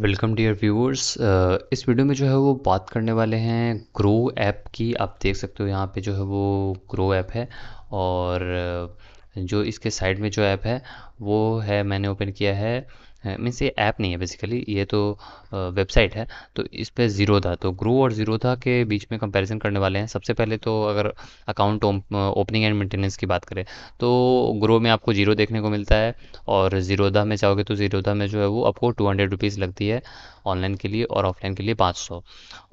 welcome dear viewers इस video में जो है वो बात करने वाले हैं ग्रो ऐप की आप देख सकते हो यहाँ पे जो है वो ग्रो ऐप है और uh, जो इसके साइड में जो ऐप है वो है मैंने ओपन किया है मीन्स ये ऐप नहीं है बेसिकली ये तो वेबसाइट है तो इस पर ज़ीरोधा तो ग्रो और ज़ीरोधा के बीच में कंपैरिजन करने वाले हैं सबसे पहले तो अगर अकाउंट ओपनिंग एंड मेंटेनेंस की बात करें तो ग्रो में आपको ज़ीरो देखने को मिलता है और ज़ीरोधा में चाहोगे तो ज़ीरोधा में जो है वो आपको टू हंड्रेड रुपीज़ लगती है ऑनलाइन के लिए और ऑफलाइन के लिए पाँच सौ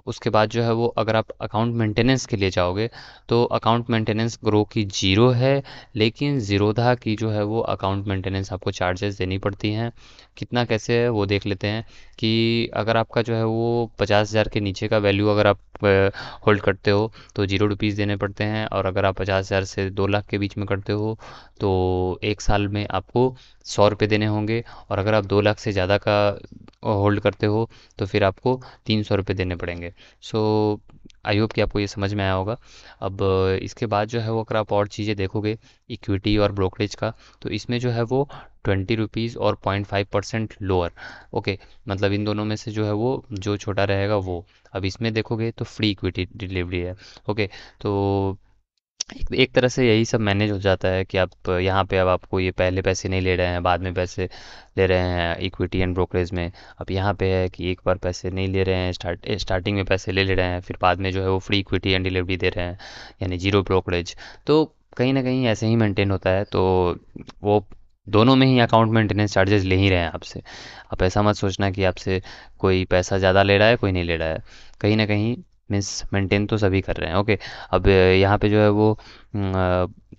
उसके बाद जो है वो अगर आप अकाउंट मेंटेनेंस के लिए जाओगे तो अकाउंट मेंटेनेंस ग्रो की ज़ीरो है लेकिन ज़ीरोधा की जो है वो अकाउंट मेंटेनेंस आपको चार्जेस देनी पड़ती हैं कितना कैसे है वो देख लेते हैं कि अगर आपका जो है वो पचास हज़ार के नीचे का वैल्यू अगर आप होल्ड करते हो तो जीरो रुपीज़ देने पड़ते हैं और अगर आप पचास हज़ार से दो लाख के बीच में करते हो तो एक साल में आपको सौ रुपये देने होंगे और अगर आप दो लाख से ज़्यादा का होल्ड करते हो तो फिर आपको तीन सौ रुपये देने पड़ेंगे सो आई होप कि आपको ये समझ में आया होगा अब इसके बाद जो है वो अगर आप और चीज़ें देखोगे इक्विटी और ब्रोकरेज का तो इसमें जो है वो ट्वेंटी रुपीज़ और point five percent lower okay मतलब इन दोनों में से जो है वो जो छोटा रहेगा वो अब इसमें देखोगे तो फ्री इक्विटी डिलीवरी है ओके तो एक एक तरह से यही सब मैनेज हो जाता है कि आप यहाँ पे अब आपको ये पहले पैसे नहीं ले रहे हैं बाद में पैसे ले रहे हैं इक्विटी एंड ब्रोकरेज में अब यहाँ पे है कि एक बार पैसे नहीं ले रहे हैं स्टार्ट स्टार्टिंग में पैसे ले ले रहे हैं फिर बाद में जो है वो फ्री इक्विटी एंड डिलीवरी दे रहे हैं यानी जीरो ब्रोकरेज तो कहीं ना कहीं ऐसे ही मेंटेन होता है तो वो दोनों में ही अकाउंट मेंटेनेंस चार्जेस ले ही रहे हैं आपसे आप ऐसा मत सोचना कि आपसे कोई पैसा ज़्यादा ले रहा है कोई नहीं ले रहा है कहीं ना कहीं मीन्स मेंटेन तो सभी कर रहे हैं ओके अब यहाँ पे जो है वो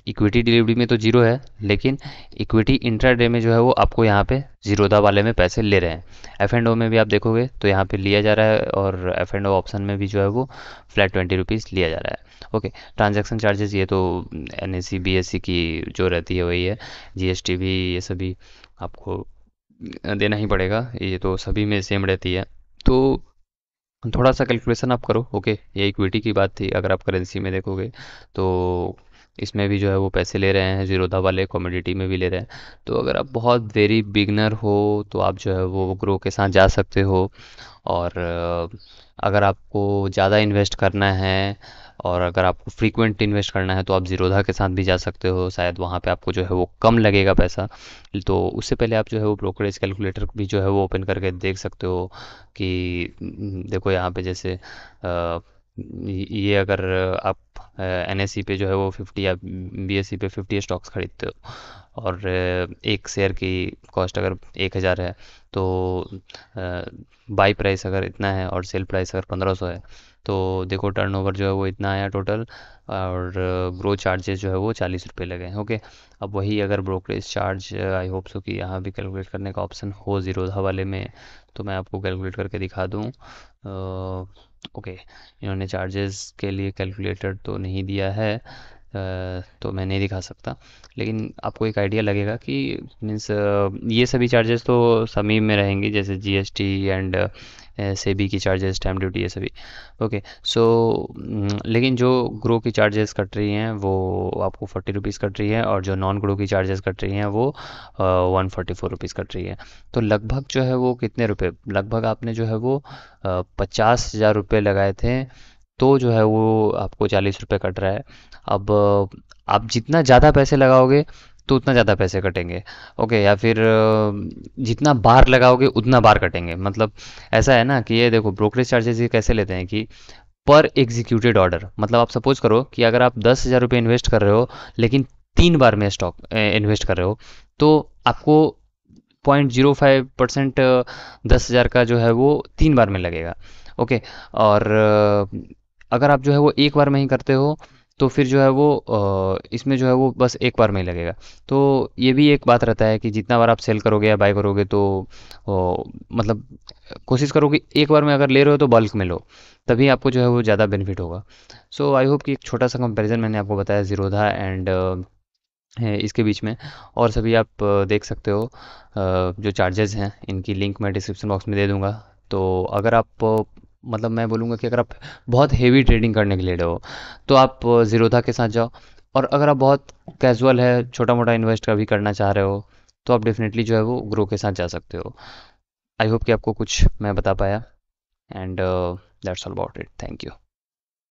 इक्विटी डिलीवरी में तो जीरो है लेकिन इक्विटी डे में जो है वो आपको यहाँ पे जीरोदा वाले में पैसे ले रहे हैं एफ एंड ओ में भी आप देखोगे तो यहाँ पे लिया जा रहा है और एफ एंड ओ ऑप्शन में भी जो है वो फ्लैट ट्वेंटी रुपीज़ लिया जा रहा है ओके ट्रांजेक्शन चार्जेस ये तो N C B S C की जो रहती है वही है जी एस टी भी ये सभी आपको देना ही पड़ेगा ये तो सभी में सेम रहती है तो थोड़ा सा कैलकुलेशन आप करो ओके ये इक्विटी की बात थी अगर आप करेंसी में देखोगे तो इसमें भी जो है वो पैसे ले रहे हैं जीरोधा वाले कॉमोडिटी में भी ले रहे हैं तो अगर आप बहुत वेरी बिगनर हो तो आप जो है वो ग्रो के साथ जा सकते हो और अगर आपको ज़्यादा इन्वेस्ट करना है और अगर आपको फ्रीक्वेंट इन्वेस्ट करना है तो आप जीरोधा के साथ भी जा सकते हो शायद वहाँ पे आपको जो है वो कम लगेगा पैसा तो उससे पहले आप जो है वो ब्रोकरेज कैलकुलेटर भी जो है वो ओपन करके देख सकते हो कि हम्म, देखो यहाँ पे जैसे ये अगर आप एन पे जो है वो फिफ्टी या बी पे फिफ्टी स्टॉक्स खरीदते हो और एक शेयर की कॉस्ट अगर एक हज़ार है तो बाई प्राइस अगर इतना है और सेल प्राइस अगर पंद्रह सौ है तो देखो टर्नओवर जो है वो इतना आया टोटल और ग्रो चार्जेस जो है वो चालीस रुपये लगे हैं ओके अब वही अगर brokerage charge I hope so कि यहाँ भी कैलकुलेट करने का ऑप्शन हो जीरो वाले में तो मैं आपको कैलकुलेट करके दिखा दूँ ओके इन्होंने चार्जेस के लिए कैलकुलेटर तो तो नहीं दिया है तो मैं नहीं दिखा सकता लेकिन आपको एक आइडिया लगेगा कि मीन्स ये सभी चार्जेस तो समीप में रहेंगे जैसे जीएसटी एंड सेबी की चार्जेस स्टैम्प ड्यूटी ये सभी ओके सो लेकिन जो ग्रो की चार्जेस कट रही हैं वो आपको फोर्टी रुपीज़ कट रही है और जो नॉन ग्रो की चार्जेस कट रही हैं वो one forty four rupees cut रही है तो लगभग जो है वो कितने रुपए लगभग आपने जो है वो पचास हज़ार रुपये लगाए थे तो जो है वो आपको चालीस रुपये कट रहा है अब आप जितना ज़्यादा पैसे लगाओगे तो उतना ज़्यादा पैसे कटेंगे ओके या फिर जितना बार लगाओगे उतना बार कटेंगे मतलब ऐसा है ना कि ये देखो ब्रोकरेज चार्जेस ये कैसे लेते हैं कि पर एग्जीक्यूटेड ऑर्डर मतलब आप सपोज करो कि अगर आप दस हज़ार रुपये इन्वेस्ट कर रहे हो लेकिन तीन बार में स्टॉक इन्वेस्ट कर रहे हो तो आपको पॉइंट जीरो फाइव परसेंट दस हज़ार का जो है वो तीन बार में लगेगा ओके और अगर आप जो है वो एक बार में ही करते हो तो फिर जो है वो इसमें जो है वो बस एक बार में ही लगेगा तो ये भी एक बात रहता है कि जितना बार आप सेल करोगे या बाय करोगे तो ओ, मतलब कोशिश करोगे एक बार में अगर ले रहे हो तो बल्क में लो तभी आपको जो है वो ज़्यादा बेनिफिट होगा सो आई होप कि एक छोटा सा कंपेरिजन मैंने आपको बताया जीरोधा एंड इसके बीच में और सभी आप देख सकते हो जो चार्जेस हैं इनकी लिंक मैं डिस्क्रिप्शन बॉक्स में दे दूँगा तो अगर आप मतलब मैं बोलूँगा कि अगर आप बहुत हेवी ट्रेडिंग करने के लिए हो तो आप ज़ीरोधा के साथ जाओ और अगर आप बहुत कैजुअल है छोटा मोटा इन्वेस्ट का भी करना चाह रहे हो तो आप डेफिनेटली जो है वो ग्रो के साथ जा सकते हो आई होप कि आपको कुछ मैं बता पाया and that's all about it thank you